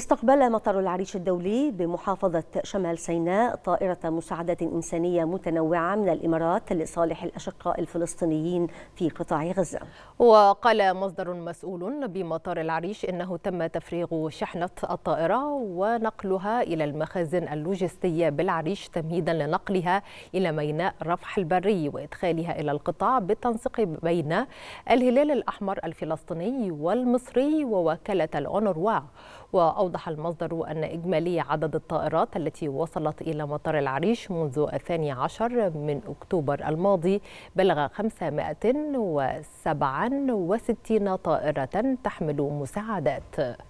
استقبل مطار العريش الدولي بمحافظة شمال سيناء طائرة مساعدة إنسانية متنوعة من الإمارات لصالح الأشقاء الفلسطينيين في قطاع غزة وقال مصدر مسؤول بمطار العريش إنه تم تفريغ شحنة الطائرة ونقلها إلى المخازن اللوجستية بالعريش تمهيدا لنقلها إلى ميناء رفح البري وإدخالها إلى القطاع بالتنسيق بين الهلال الأحمر الفلسطيني والمصري ووكالة الأونروا وأو أوضح المصدر أن إجمالي عدد الطائرات التي وصلت إلى مطار العريش منذ الثاني عشر من أكتوبر الماضي بلغ 567 طائرة تحمل مساعدات